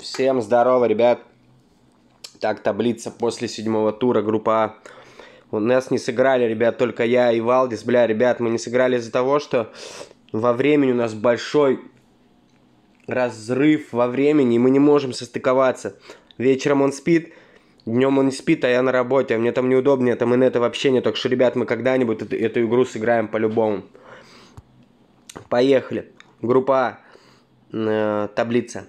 Всем здорово, ребят. Так, таблица после седьмого тура, группа А. У нас не сыграли, ребят, только я и Валдис. Бля, ребят, мы не сыграли из-за того, что во времени у нас большой разрыв во времени, и мы не можем состыковаться. Вечером он спит, днем он не спит, а я на работе. Мне там неудобнее, там инета вообще нет. Так что, ребят, мы когда-нибудь эту, эту игру сыграем по-любому. Поехали. Группа А. Э, таблица.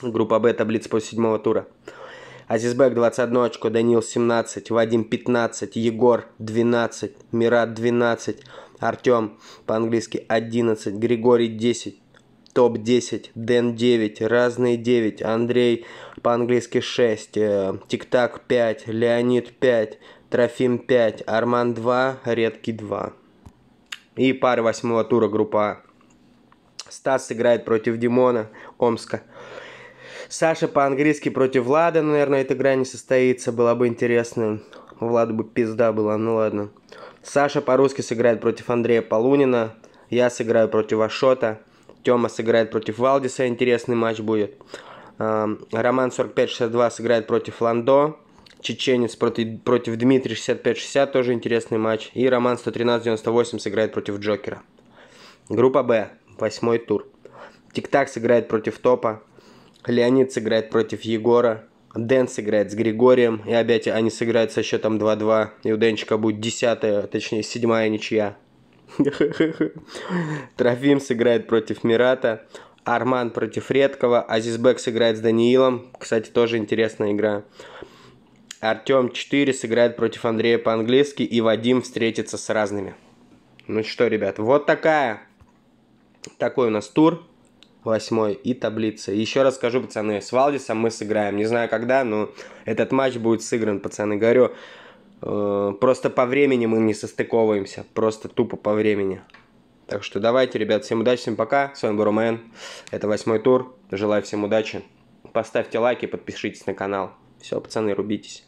Группа Б, таблица после седьмого тура. Азизбек 21 очко, Данил 17, Вадим 15, Егор 12, Мират 12, Артем по-английски 11, Григорий 10, топ-10, Дэн 9, разные 9, Андрей по-английски 6, э, Тик-Так 5, Леонид 5, Трофим 5, Арман 2, Редкий 2. И пары восьмого тура группа А. Стас играет против Димона, Омска. Саша по-английски против Влада, наверное, эта игра не состоится, была бы интересная. Владу бы пизда была, ну ладно. Саша по-русски сыграет против Андрея Полунина, я сыграю против Ашота, Тёма сыграет против Валдиса, интересный матч будет. Эм, Роман 45-62 сыграет против Ландо, Чеченец против, против Дмитрия 65-60, тоже интересный матч. И Роман 113-98 сыграет против Джокера. Группа Б, восьмой тур. Тик-так сыграет против Топа. Леонид сыграет против Егора. Дэн сыграет с Григорием, и опять они сыграют со счетом 2-2, и у Денчика будет десятая, точнее седьмая ничья. Трофим сыграет против Мирата, Арман против Редкого, Азизбек сыграет с Даниилом, кстати, тоже интересная игра. Артем 4 сыграет против Андрея по-английски, и Вадим встретится с разными. Ну что, ребят, вот такая, такой у нас тур восьмой и таблица. Еще раз скажу, пацаны, с Валдисом мы сыграем. Не знаю когда, но этот матч будет сыгран, пацаны. Говорю, э, просто по времени мы не состыковываемся. Просто тупо по времени. Так что давайте, ребят, всем удачи, всем пока. С вами был Ромен. Это восьмой тур. Желаю всем удачи. Поставьте лайки, подпишитесь на канал. Все, пацаны, рубитесь.